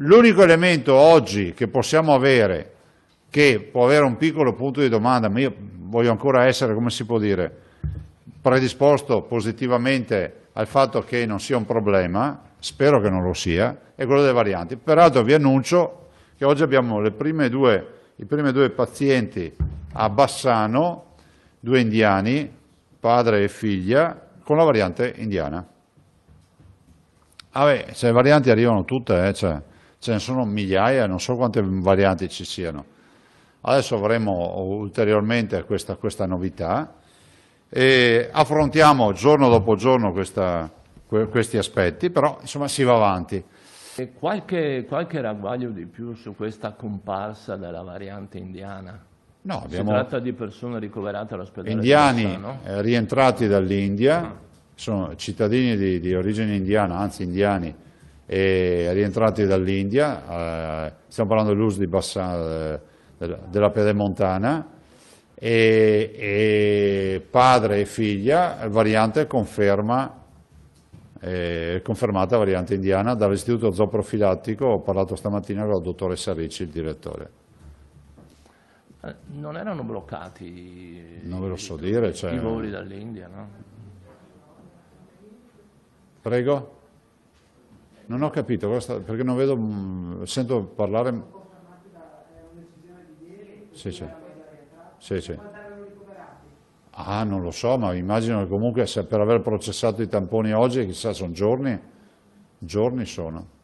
L'unico elemento oggi che possiamo avere, che può avere un piccolo punto di domanda, ma io voglio ancora essere, come si può dire, predisposto positivamente al fatto che non sia un problema, spero che non lo sia, è quello delle varianti. Peraltro vi annuncio che oggi abbiamo prime due, i primi due pazienti a Bassano, due indiani, padre e figlia, con la variante indiana. Ah beh, se le varianti arrivano tutte, eh, cioè ce ne sono migliaia, non so quante varianti ci siano. Adesso avremo ulteriormente questa, questa novità e affrontiamo giorno dopo giorno questa, questi aspetti, però insomma si va avanti. E qualche, qualche ragguaglio di più su questa comparsa della variante indiana? No, abbiamo... Si tratta di persone ricoverate all'ospedale. Indiani Rossa, no? Eh, rientrati dall'India, sono cittadini di, di origine indiana, anzi indiani, e rientrati dall'India, eh, stiamo parlando dell'Urs di Bassan, eh, della, della Pedemontana, e, e, padre e figlia, variante conferma, eh, confermata variante indiana dall'Istituto Zooprofilattico, ho parlato stamattina con la dottoressa Ricci, il direttore. Eh, non erano bloccati non ve lo so dire, cioè... i voli dall'India, no? Prego? Non ho capito, perché non vedo, mm, sento parlare... Sì, sì. Sì, sì. Ah, non lo so, ma immagino che comunque per aver processato i tamponi oggi, chissà, sono giorni, giorni sono.